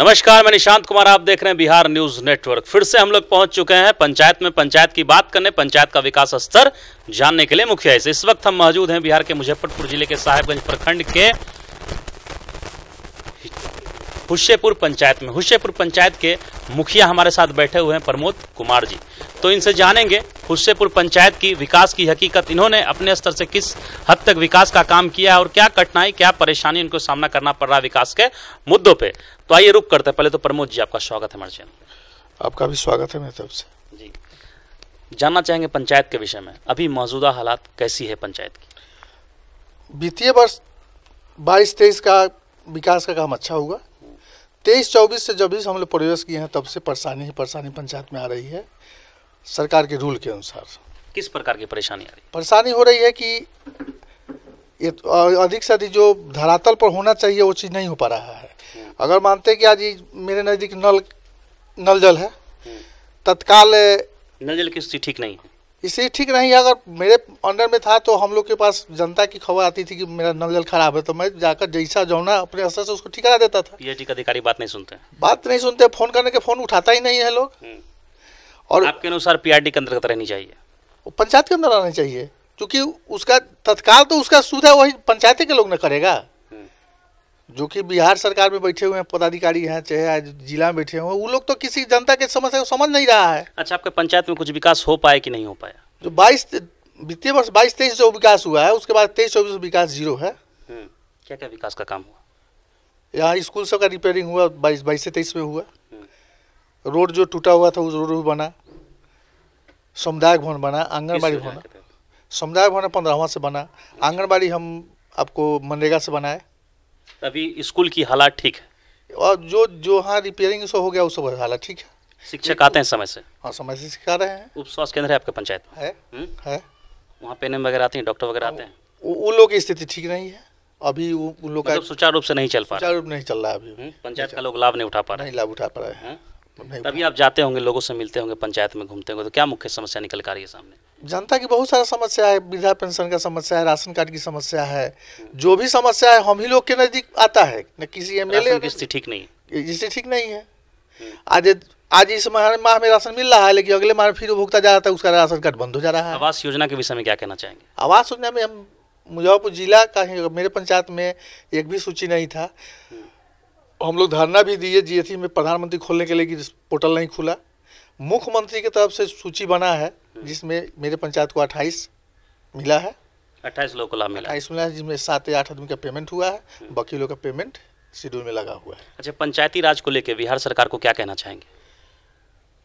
नमस्कार मैं निशांत कुमार आप देख रहे हैं बिहार न्यूज नेटवर्क फिर से हम लोग पहुंच चुके हैं पंचायत में पंचायत की बात करने पंचायत का विकास स्तर जानने के लिए मुखिया इस वक्त हम मौजूद हैं बिहार के मुजफ्फरपुर जिले के साहेबगंज प्रखंड के हुशेपुर पंचायत में हुशेपुर पंचायत के मुखिया हमारे साथ बैठे हुए हैं प्रमोद कुमार जी तो इनसे जानेंगे हुस्सेपुर पंचायत की विकास की हकीकत इन्होंने अपने स्तर से किस हद तक विकास का काम किया है और क्या कठिनाई क्या परेशानी इनको सामना करना पड़ रहा है विकास के मुद्दों पे तो आइए रुक करते हैं पहले तो प्रमोद जी आपका स्वागत है हमारे चैनल आपका भी स्वागत है मेरी तरफ से जी जानना चाहेंगे पंचायत के विषय में अभी मौजूदा हालात कैसी है पंचायत की वित्तीय वर्ष बाईस तेईस का विकास का काम अच्छा हुआ तेईस चौबीस से जब भी हम लोग प्रवेश किए हैं तब से परेशानी ही परेशानी पंचायत में आ रही है सरकार के रूल के अनुसार किस प्रकार की परेशानी आ रही है परेशानी हो रही है कि ये तो, अधिक से अधिक जो धरातल पर होना चाहिए वो चीज़ नहीं हो पा रहा है हम्म। अगर मानते हैं कि आज मेरे नज़दीक नल नल जल है हम्म। तत्काल नल जल की स्थिति ठीक नहीं है इसलिए ठीक नहीं अगर मेरे अंडर में था तो हम लोग के पास जनता की खबर आती थी कि मेरा नल जल खराब है तो मैं जाकर जैसा जो ना अपने असर से उसको ठीक करा देता था पीएचडी का अधिकारी बात नहीं सुनते बात नहीं सुनते फोन करने के फोन उठाता ही नहीं है लोग हम्म। और आपके अनुसार पीआरडी के अंतर्गत रहनी चाहिए वो पंचायत के अंदर आना चाहिए क्योंकि उसका तत्काल तो उसका सुधा वही पंचायत के लोग ना करेगा जो कि बिहार सरकार में बैठे हुए हैं पदाधिकारी हैं चाहे आज जिला में बैठे हुए वो लोग तो किसी जनता के समस्या को समझ नहीं रहा है अच्छा आपके पंचायत में कुछ विकास हो पाया कि नहीं हो पाया जो बाईस वित्तीय वर्ष बाईस तेईस जो विकास हुआ है उसके बाद तेईस चौबीस विकास जीरो है हम्म, क्या क्या विकास का काम हुआ यहाँ स्कूल सब का रिपेयरिंग हुआ बाईस बाईस से तेईस में हुआ हम्म। रोड जो टूटा हुआ था उस रोड भी बना समुदाय भवन बना आंगनबाड़ी भवन समुदाय भवन पंद्रहवा से बना आंगनबाड़ी हम आपको मनरेगा से बनाए अभी स्कूल की हालात ठीक है और जो जो हाँ रिपेयरिंग सो हो गया उस हालात ठीक है शिक्षक आते हैं समय से हाँ समय से सिखा रहे हैं उप स्वास्थ्य केंद्र है आपका पंचायत हम्म। है वहाँ पे एन वगैरह आते हैं डॉक्टर वगैरह आते हैं उन लोग की स्थिति ठीक नहीं है अभी उन लोग का मतलब सुचारू रूप से नहीं चल पा रहा सुचारू रूप नहीं चल रहा अभी हम्म, पंचायत का लोग लाभ नहीं उठा पा रहे नहीं लाभ उठा पा रहे हैं हम्म। तो तभी आप जाते होंगे लोगों से मिलते होंगे पंचायत में घूमते होंगे तो क्या मुख्य समस्या निकल कर रही है सामने जनता की बहुत सारा समस्या है विधा पेंशन का समस्या है राशन कार्ड की समस्या है जो भी समस्या है हम ही लोग के नज़दीक आता है न किसी एम एल स्थिति ठीक नहीं स्थिति ठीक नहीं है हम्म। आज आज इस माह माह में राशन मिल रहा है लेकिन अगले माह में फिर भुगता जा रहा था तो उसका राशन कार्ड बंद हो जा रहा है आवास योजना के विषय में क्या कहना चाहेंगे आवास योजना में हम मुजफ्फरपुर जिला का ही मेरे पंचायत में एक भी सूची नहीं था हम्म। हम लोग धरना भी दिए जीएसटी में प्रधानमंत्री खोलने के लिए कि पोर्टल नहीं खुला मुख्यमंत्री की तरफ से सूची बना है जिसमें मेरे पंचायत को अट्ठाईस मिला है अट्ठाईस लोगों को लाभ मिला अट्ठाईस मिला है जिसमें सात या आठ आदमी का पेमेंट हुआ है बाकी लोग का पेमेंट शेड्यूल में लगा हुआ है अच्छा पंचायती राज को लेकर बिहार सरकार को क्या कहना चाहेंगे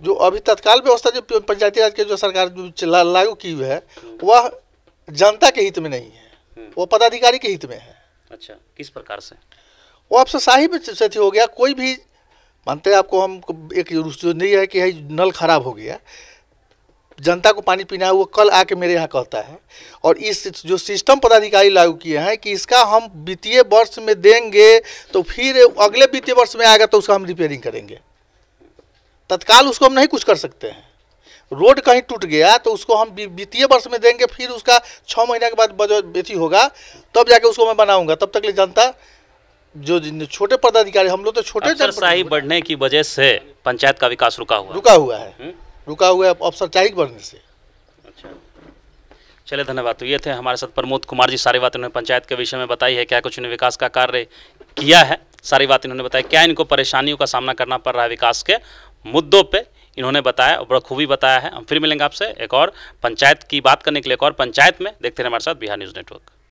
जो अभी तत्काल व्यवस्था जो पंचायती राज के जो सरकार जो लागू की हुई है वह जनता के हित में नहीं है हम्म। वह पदाधिकारी के हित में है अच्छा किस प्रकार से वो आपसे साहिब से हो गया कोई भी मानते हैं आपको हम एक नहीं है कि नल खराब हो गया जनता को पानी पीना है वो कल आके मेरे यहाँ कहता है और इस जो सिस्टम पदाधिकारी लागू किए हैं कि इसका हम वित्तीय वर्ष में देंगे तो फिर अगले वित्तीय वर्ष में आएगा तो उसका हम रिपेयरिंग करेंगे तत्काल उसको हम नहीं कुछ कर सकते हैं रोड कहीं टूट गया तो उसको हम वित्तीय वर्ष में देंगे फिर उसका छः महीने के बाद बजट बेची होगा तब जाके उसको मैं बनाऊँगा तब तक ले जनता जो छोटे पदाधिकारी हम लोग तो छोटे अफसरशाही बढ़ने की वजह से पंचायत का विकास रुका हुआ रुका हुआ है रुका हुआ है हम्म? अफसरशाही बढ़ने से अच्छा। चले धन्यवाद तो ये थे हमारे साथ प्रमोद कुमार जी सारी बात इन्होंने पंचायत के विषय में बताई है क्या कुछ उन्हें विकास का कार्य किया है सारी बात इन्होंने बताया क्या इनको परेशानियों का सामना करना पड़ रहा है विकास के मुद्दों पे इन्होंने बताया और बड़ा खूबी बताया है हम फिर मिलेंगे आपसे एक और पंचायत की बात करने के लिए एक और पंचायत में देखते रहे हमारे साथ बिहार न्यूज़ नेटवर्क